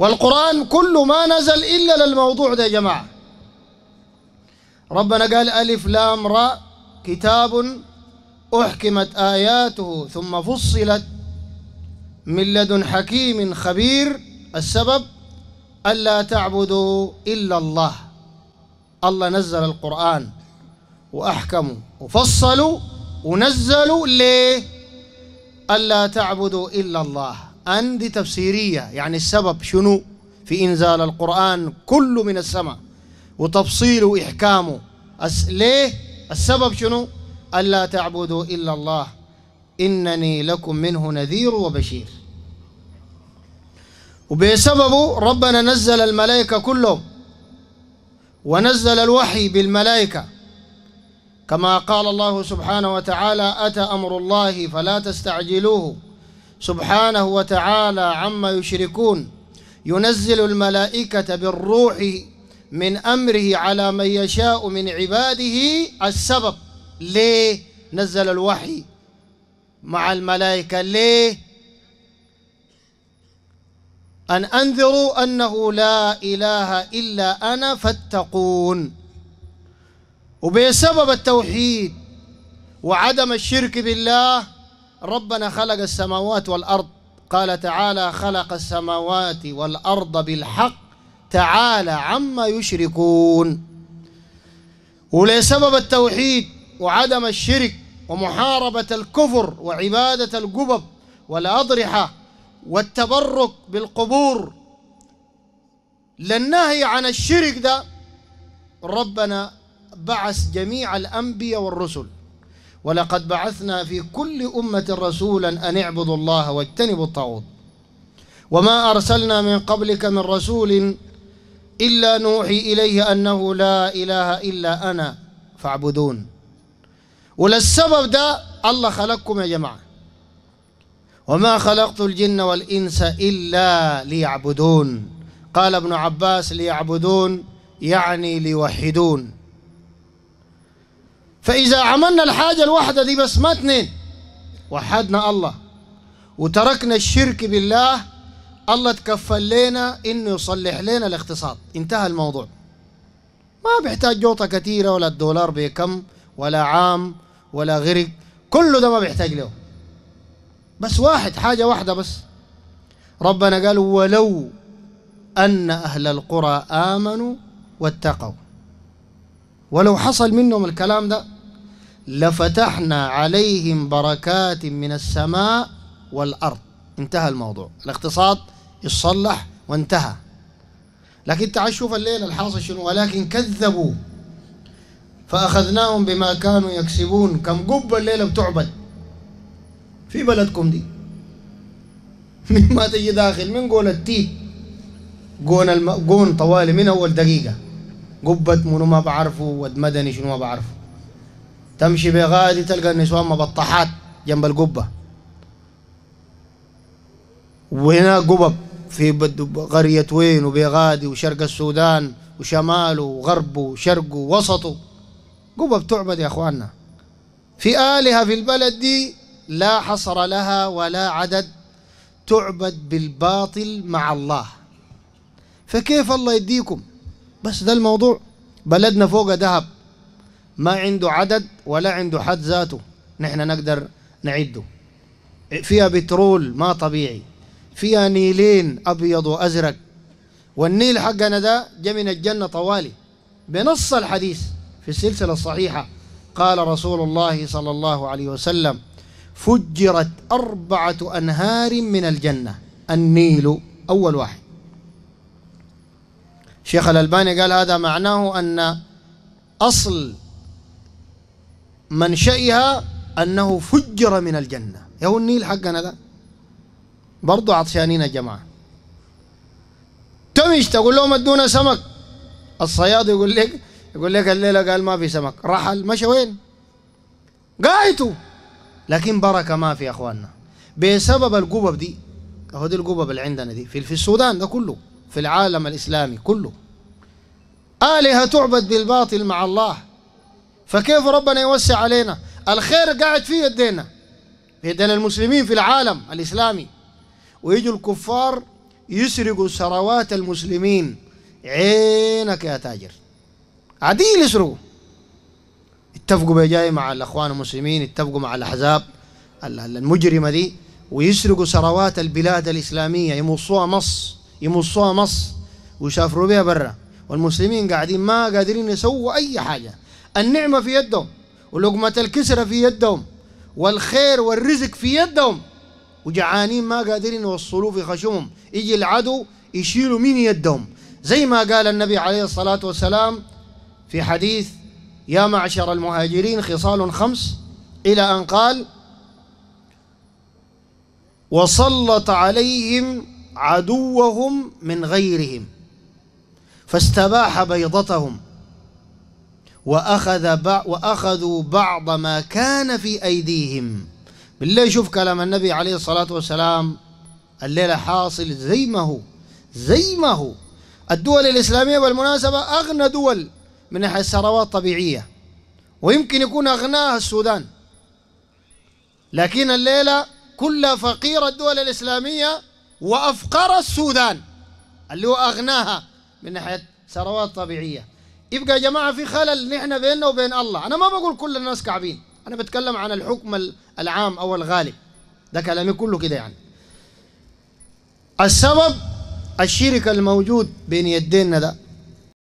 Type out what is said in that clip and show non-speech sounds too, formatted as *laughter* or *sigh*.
والقرآن كل ما نزل إلا للموضوع ده يا جماعة ربنا قال ألف لام را كتاب أحكمت آياته ثم فصلت من لدن حكيم خبير السبب ألا تعبدوا إلا الله الله نزل القرآن وأحكموا وفصلوا ونزلوا ليه ألا تعبدوا إلا الله عندي تفسيرية يعني السبب شنو في إنزال القرآن كله من السماء وتفصيله وإحكامه أس ليه السبب شنو ألا تعبدوا إلا الله إنني لكم منه نذير وبشير وبسببه ربنا نزل الملائكة كلهم ونزل الوحي بالملائكة كما قال الله سبحانه وتعالى أتى أمر الله فلا تستعجلوه سبحانه وتعالى عما يشركون ينزل الملائكة بالروح من أمره على من يشاء من عباده السبب ليه نزل الوحي مع الملائكة ليه أن أنذروا أنه لا إله إلا أنا فاتقون وبسبب التوحيد وعدم الشرك بالله ربنا خلق السماوات والأرض قال تعالى خلق السماوات والأرض بالحق تعالى عما يشركون ولسبب التوحيد وعدم الشرك ومحاربة الكفر وعبادة القبب والأضرحة والتبرك بالقبور للنهي عن الشرك ده ربنا بعث جميع الأنبياء والرسل ولقد بعثنا في كل أمة رسولا أن اعبدوا الله واجتنبوا الطاغوت وما أرسلنا من قبلك من رسول إلا نوحي إليه أنه لا إله إلا أنا فاعبدون وللسبب ده الله خلقكم يا جماعة وما خلقت الجن والإنس إلا ليعبدون قال ابن عباس ليعبدون يعني ليوحدون فإذا عملنا الحاجة الواحدة دي بس ما اثنين وحدنا الله وتركنا الشرك بالله الله تكفل لنا إنه يصلح لنا الاقتصاد انتهى الموضوع ما بيحتاج جوطة كثيرة ولا الدولار بكم ولا عام ولا غرق كله ده ما بيحتاج له بس واحد حاجة واحدة بس ربنا قال ولو أن أهل القرى آمنوا واتقوا ولو حصل منهم الكلام ده لفتحنا عليهم بركات من السماء والأرض انتهى الموضوع الاقتصاد يصلح وانتهى لكن تعال شوف الليلة الحاصل شنو ولكن كذبوا فأخذناهم بما كانوا يكسبون كم قبة الليلة بتعبد في بلدكم دي *laughs* من ما تجي داخل من قول التي جون الم... طوالي من أول دقيقة قبة منو ما بعرفه ود مدني شنو ما بعرفه تمشي بغادي تلقى النسوان مبطحات جنب القبة وهنا قبب في قرية وين وبيغادي وشرق السودان وشماله وغربه وشرقه ووسطه قبب تعبد يا اخواننا في آلهة في البلد دي لا حصر لها ولا عدد تعبد بالباطل مع الله فكيف الله يديكم بس ده الموضوع بلدنا فوق ذهب ما عنده عدد ولا عنده حد ذاته نحن نقدر نعده فيها بترول ما طبيعي فيها نيلين أبيض وأزرق والنيل حقنا ده جاء من الجنة طوالي بنص الحديث في السلسلة الصحيحة قال رسول الله صلى الله عليه وسلم فجرت أربعة أنهار من الجنة النيل أول واحد شيخ الألباني قال هذا معناه أن أصل منشئها أنه فجر من الجنة يا هو النيل حقنا ده برضه عطشانين يا جماعة تمش تقول لهم ادونا سمك الصياد يقول لك يقول لك الليلة قال ما في سمك رحل مشى وين قايته لكن بركة ما في يا أخواننا بسبب القبب دي هو دي القبب اللي عندنا دي في السودان ده كله في العالم الإسلامي كله آلهة تعبد بالباطل مع الله فكيف ربنا يوسع علينا الخير قاعد في يدينا في يدينا المسلمين في العالم الإسلامي ويجوا الكفار يسرقوا ثروات المسلمين عينك يا تاجر عديل يسرقوا اتفقوا بجاي مع الأخوان المسلمين اتفقوا مع الأحزاب المجرمة دي ويسرقوا ثروات البلاد الإسلامية يمصوها مص يمصوها مص ويسافروا بها برا والمسلمين قاعدين ما قادرين يسووا أي حاجة النعمة في يدهم ولقمة الكسرة في يدهم والخير والرزق في يدهم وجعانين ما قادرين يوصلوه في خشمهم يجي العدو يشيلوا من يدهم زي ما قال النبي عليه الصلاة والسلام في حديث يا معشر المهاجرين خصال خمس إلى أن قال وسلط عليهم عدوهم من غيرهم فاستباح بيضتهم وأخذ بع وأخذوا بعض ما كان في أيديهم بالله شوف كلام النبي عليه الصلاة والسلام الليلة حاصل زي ما هو زي ما هو الدول الإسلامية بالمناسبة أغنى دول من ناحية الثروات الطبيعية ويمكن يكون أغناها السودان لكن الليلة كل فقير الدول الإسلامية وأفقر السودان اللي هو أغناها من ناحية ثروات طبيعية يبقى يا جماعه في خلل نحن بيننا وبين الله انا ما بقول كل الناس كعبين انا بتكلم عن الحكم العام او الغالب ده كلامي كله كده يعني السبب الشرك الموجود بين يدينا ده